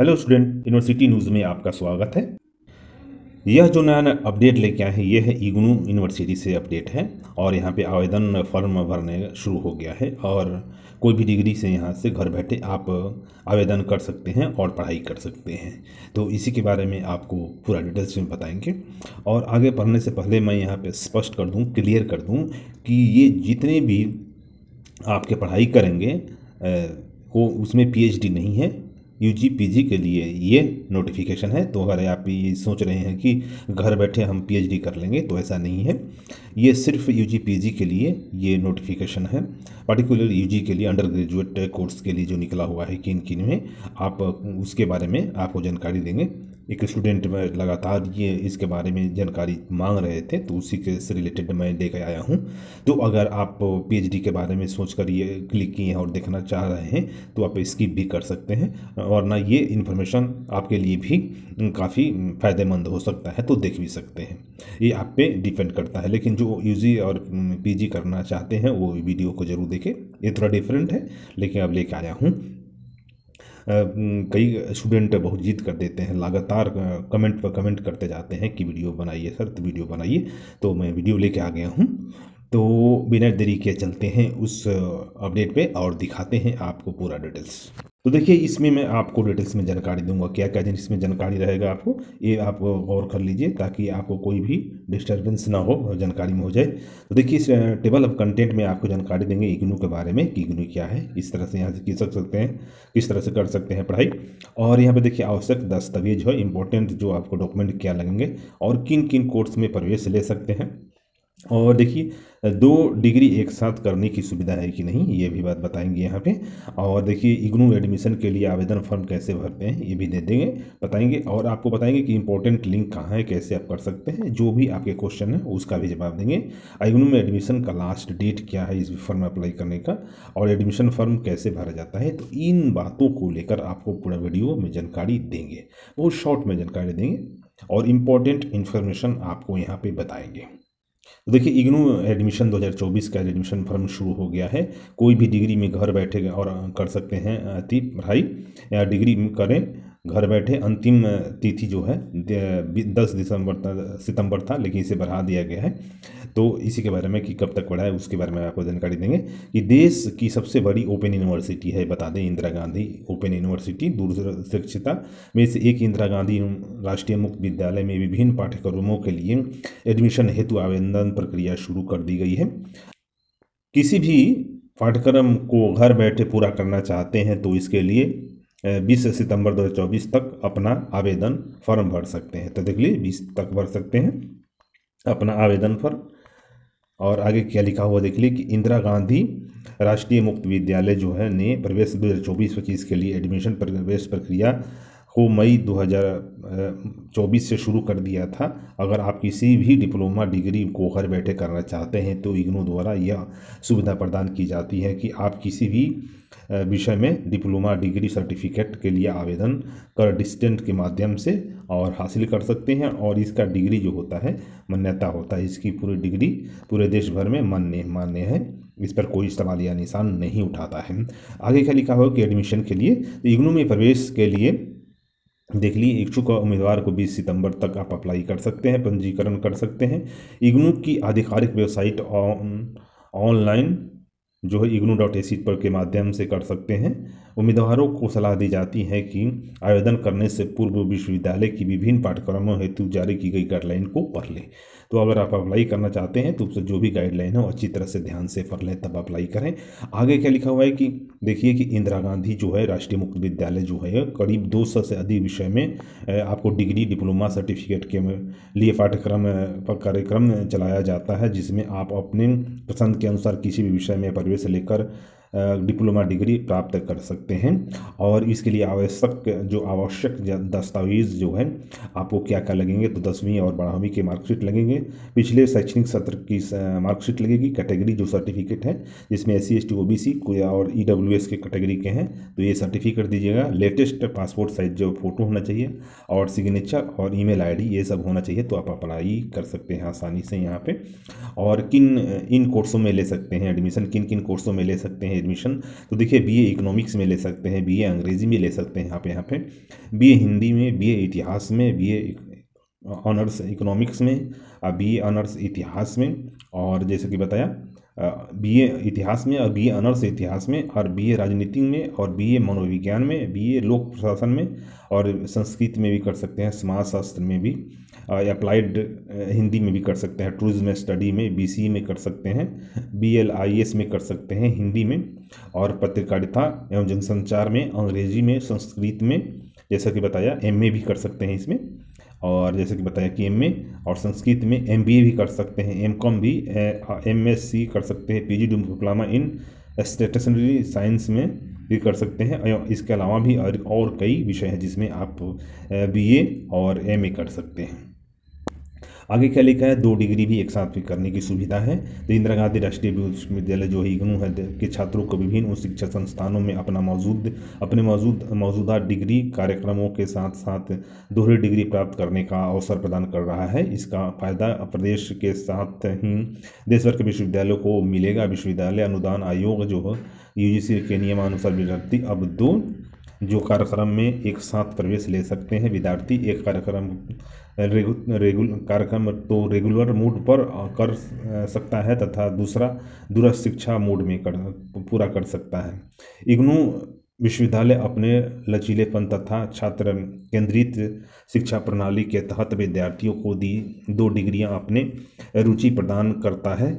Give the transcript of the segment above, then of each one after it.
hello student university news में आपका स्वागत है यह जो नया अपडेट लेके आए हैं यह है इग्नू यूनिवर्सिटी से अपडेट है और यहाँ पे आवेदन फॉर्म भरने शुरू हो गया है और कोई भी डिग्री से यहाँ से घर बैठे आप आवेदन कर सकते हैं और पढ़ाई कर सकते हैं तो इसी के बारे में आपको पूरा डिटेल्स में बताएंगे और आगे पढ़ने से पहले मैं यहाँ पर स्पष्ट कर दूँ क्लियर कर दूँ कि ये जितने भी आपके पढ़ाई करेंगे वो उसमें पीएचडी नहीं है यू जी पी जी के लिए ये नोटिफिकेशन है तो अगर आप ये सोच रहे हैं कि घर बैठे हम पी एच डी कर लेंगे तो ऐसा नहीं है ये सिर्फ यू जी पी जी के लिए ये नोटिफिकेशन है पर्टिकुलर यू जी के लिए अंडर ग्रेजुएट कोर्स के लिए जो निकला हुआ है किन किन में आप उसके बारे में आपको जानकारी देंगे एक स्टूडेंट में लगातार ये इसके बारे में जानकारी मांग रहे थे तो उसी के से रिलेटेड मैं लेकर आया हूँ तो अगर आप पीएचडी के बारे में सोच कर ये क्लिक किए हैं और देखना चाह रहे हैं तो आप स्किप भी कर सकते हैं और ना ये इन्फॉर्मेशन आपके लिए भी काफ़ी फ़ायदेमंद हो सकता है तो देख भी सकते हैं ये आप पे डिपेंड करता है लेकिन जो यू और पी करना चाहते हैं वो वीडियो को ज़रूर देखें ये थोड़ा डिफरेंट है लेकिन अब लेकर आया हूँ कई स्टूडेंट बहुत जीत कर देते हैं लगातार कमेंट पर कमेंट करते जाते हैं कि वीडियो बनाइए सर तो वीडियो बनाइए तो मैं वीडियो लेके आ गया हूँ तो बिना देरी के चलते हैं उस अपडेट पे और दिखाते हैं आपको पूरा डिटेल्स तो देखिए इसमें मैं आपको डिटेल्स में जानकारी दूंगा क्या क्या इसमें जानकारी रहेगा आपको ये आप गौर कर लीजिए ताकि आपको कोई भी डिस्टर्बेंस ना हो जानकारी में हो जाए तो देखिए इस टेबल ऑफ कंटेंट में आपको जानकारी देंगे इग्नू के बारे में कि इग्नू क्या है इस तरह से यहाँ से खींच सकते हैं किस तरह से कर सकते हैं पढ़ाई और यहाँ पर देखिए आवश्यक दस्तावेज हो इम्पोर्टेंट जो आपको डॉक्यूमेंट क्या लगेंगे और किन किन कोर्स में प्रवेश ले सकते हैं और देखिए दो डिग्री एक साथ करने की सुविधा है कि नहीं ये भी बात बताएंगे यहाँ पे और देखिए इग्नू एडमिशन के लिए आवेदन फॉर्म कैसे भरते हैं ये भी दे देंगे बताएंगे और आपको बताएंगे कि इम्पोर्टेंट लिंक कहाँ है कैसे आप कर सकते हैं जो भी आपके क्वेश्चन है उसका भी जवाब देंगे इग्नू में एडमिशन का लास्ट डेट क्या है इस फॉर्म में अप्लाई करने का और एडमिशन फॉर्म कैसे भरा जाता है तो इन बातों को लेकर आपको पूरा वीडियो में जानकारी देंगे बहुत शॉर्ट में जानकारी देंगे और इम्पोर्टेंट इन्फॉर्मेशन आपको यहाँ पर बताएँगे तो देखिए इग्नू एडमिशन 2024 का एडमिशन फॉर्म शुरू हो गया है कोई भी डिग्री में घर बैठे और कर सकते हैं अति पढ़ाई या डिग्री करें घर बैठे अंतिम तिथि जो है दस दिसंबर तक सितंबर था लेकिन इसे बढ़ा दिया गया है तो इसी के बारे में कि कब तक बढ़ा है उसके बारे में आपको जानकारी देंगे कि देश की सबसे बड़ी ओपन यूनिवर्सिटी है बता दें इंदिरा गांधी ओपन यूनिवर्सिटी दूर शिक्षिता में से एक इंदिरा गांधी राष्ट्रीय मुक्त विद्यालय में विभिन्न पाठ्यक्रमों के लिए एडमिशन हेतु आवेदन प्रक्रिया शुरू कर दी गई है किसी भी पाठ्यक्रम को घर बैठे पूरा करना चाहते हैं तो इसके लिए बीस सितंबर 2024 तक अपना आवेदन फॉर्म भर सकते हैं तो देख लीजिए बीस तक भर सकते हैं अपना आवेदन फॉर्म और आगे क्या लिखा हुआ देख लीजिए कि इंदिरा गांधी राष्ट्रीय मुक्त विद्यालय जो है ने प्रवेश दो हज़ार चौबीस के लिए एडमिशन प्रवेश प्रक्रिया को मई 2024 से शुरू कर दिया था अगर आप किसी भी डिप्लोमा डिग्री को घर बैठे करना चाहते हैं तो इग्नू द्वारा यह सुविधा प्रदान की जाती है कि आप किसी भी विषय में डिप्लोमा डिग्री सर्टिफिकेट के लिए आवेदन कर डिस्टेंट के माध्यम से और हासिल कर सकते हैं और इसका डिग्री जो होता है मान्यता होता है इसकी पूरी डिग्री पूरे देश भर में मान्य मान्य है इस पर कोई सवाल या निशान नहीं उठाता है आगे क्या लिखा हो कि एडमिशन के लिए तो इग्नू में प्रवेश के लिए देख ली इच्छुक उम्मीदवार को 20 सितंबर तक आप अप्लाई कर सकते हैं पंजीकरण कर सकते हैं इग्नू की आधिकारिक वेबसाइट ऑन ऑनलाइन जो है इग्नू डॉट ए सी पर के माध्यम से कर सकते हैं उम्मीदवारों को सलाह दी जाती है कि आवेदन करने से पूर्व विश्वविद्यालय की विभिन्न पाठ्यक्रमों हेतु जारी की गई गाइडलाइन को पढ़ लें तो अगर आप अप्लाई करना चाहते हैं तो उससे जो भी गाइडलाइन हो अच्छी तरह से ध्यान से पढ़ लें तब अप्लाई करें आगे क्या लिखा हुआ है कि देखिए कि इंदिरा गांधी जो है राष्ट्रीय मुक्त विद्यालय जो है करीब दो सौ से अधिक विषय में आपको डिग्री डिप्लोमा सर्टिफिकेट के लिए पाठ्यक्रम कार्यक्रम चलाया जाता है जिसमें आप अपने पसंद के अनुसार किसी भी विषय में से लेकर डिप्लोमा डिग्री प्राप्त कर सकते हैं और इसके लिए आवश्यक जो आवश्यक दस्तावेज जो है आपको क्या क्या लगेंगे तो दसवीं और बारहवीं के मार्कशीट लगेंगे पिछले शैक्षणिक सत्र की मार्कशीट लगेगी कैटेगरी जो सर्टिफिकेट है जिसमें S C S T O B C और ई डब्ल्यू एस के कैटेगरी के हैं तो ये सर्टिफिकेट दीजिएगा लेटेस्ट पासपोर्ट साइज जो फ़ोटो होना चाहिए और सिग्नेचर और आई डी ये सब होना चाहिए तो आप अप्लाई कर सकते हैं आसानी से यहाँ पर और किन इन कोर्सों में ले सकते हैं एडमिशन किन किन कोर्सों में ले सकते हैं एडमिशन तो देखिए बीए इकोनॉमिक्स में ले सकते हैं बीए अंग्रेज़ी में ले सकते हैं यहाँ पे यहाँ पे बीए हिंदी में बीए इतिहास में बीए ऑनर्स इकोनॉमिक्स में बीए ऑनर्स इतिहास में और जैसे कि बताया बीए इतिहास में और बी अनर्स इतिहास में और बीए राजनीति में और बीए मनोविज्ञान में बीए लोक प्रशासन में और संस्कृत में भी कर सकते हैं समाजशास्त्र में भी अप्लाइड हिंदी में भी कर सकते हैं ट्रूज में स्टडी में बी e में कर सकते हैं बी में कर सकते हैं हिंदी में और पत्रकारिता एवं जनसंचार में अंग्रेजी में संस्कृत में जैसा कि बताया एम भी कर सकते हैं इसमें और जैसे कि बताया कि एम और संस्कृत में एम भी कर सकते हैं एम कॉम भी एम कर सकते हैं P G diploma in stationery science में भी कर सकते हैं इसके अलावा भी और कई विषय हैं जिसमें आप बीए और एमए कर सकते हैं आगे क्या लिखा है दो डिग्री भी एक साथ भी करने की सुविधा है तो इंदिरा गांधी राष्ट्रीय विश्वविद्यालय जो इग्नू है के छात्रों को विभिन्न उच्च शिक्षा संस्थानों में अपना मौजूद अपने मौजूद मौजूदा डिग्री कार्यक्रमों के साथ साथ दोहरी डिग्री प्राप्त करने का अवसर प्रदान कर रहा है इसका फायदा प्रदेश के साथ ही देश भर के विश्वविद्यालयों को मिलेगा विश्वविद्यालय अनुदान आयोग जो है यू के नियमानुसार विज्ञप्ति अब दो जो कार्यक्रम में एक साथ प्रवेश ले सकते हैं विद्यार्थी एक कार्यक्रम रेगुल कार्यक्रम तो रेगुलर मोड पर कर सकता है तथा दूसरा दूरस्थ शिक्षा मोड में कर पूरा कर सकता है इग्नू विश्वविद्यालय अपने लचीलेपन तथा छात्र केंद्रित शिक्षा प्रणाली के तहत विद्यार्थियों को दी दो डिग्रियां अपने रुचि प्रदान करता है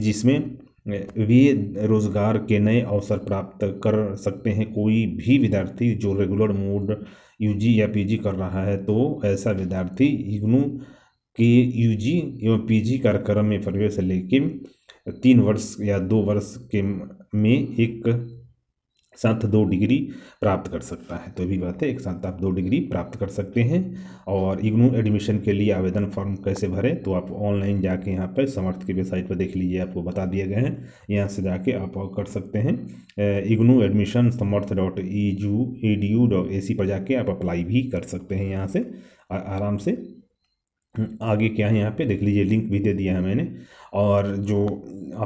जिसमें वे रोज़गार के नए अवसर प्राप्त कर सकते हैं कोई भी विद्यार्थी जो रेगुलर मोड यूजी या पीजी कर रहा है तो ऐसा विद्यार्थी इग्नू के यूजी एवं पीजी कार्यक्रम में प्रवेश लेकिन तीन वर्ष या दो वर्ष के में एक साथ दो डिग्री प्राप्त कर सकता है तो भी बात है एक साथ आप दो डिग्री प्राप्त कर सकते हैं और इग्नू एडमिशन के लिए आवेदन फॉर्म कैसे भरें तो आप ऑनलाइन जाके यहाँ पर समर्थ की वेबसाइट पर देख लीजिए आपको बता दिए गए हैं यहाँ से जाके आप कर सकते हैं IGNOU admission Samarth dot E जू E D U dot A C पर जाके आप अप्लाई भी कर सकते हैं यहाँ से आराम से हम्म, आगे क्या है यहाँ पे देख लीजिए लिंक भी दे दिया है मैंने और जो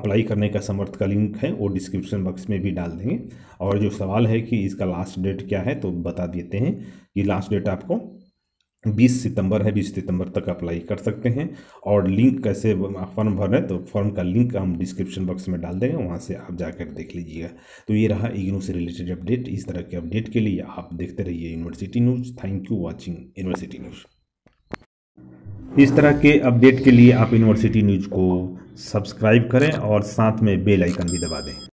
अप्लाई करने का समर्थ का लिंक है वो डिस्क्रिप्शन बॉक्स में भी डाल देंगे और जो सवाल है कि इसका लास्ट डेट क्या है तो बता देते हैं कि लास्ट डेट आपको 20 सितंबर है 20 सितंबर तक अप्लाई कर सकते हैं और लिंक कैसे फॉर्म भर है तो फॉर्म का लिंक हम डिस्क्रिप्शन बॉक्स में डाल देंगे वहाँ से आप जाकर देख लीजिएगा तो ये रहा इग्नू से रिलेटेड अपडेट इस तरह के अपडेट के लिए आप देखते रहिए university news thank you watching university news इस तरह के अपडेट के लिए आप यूनिवर्सिटी न्यूज़ को सब्सक्राइब करें और साथ में बेल आइकन भी दबा दें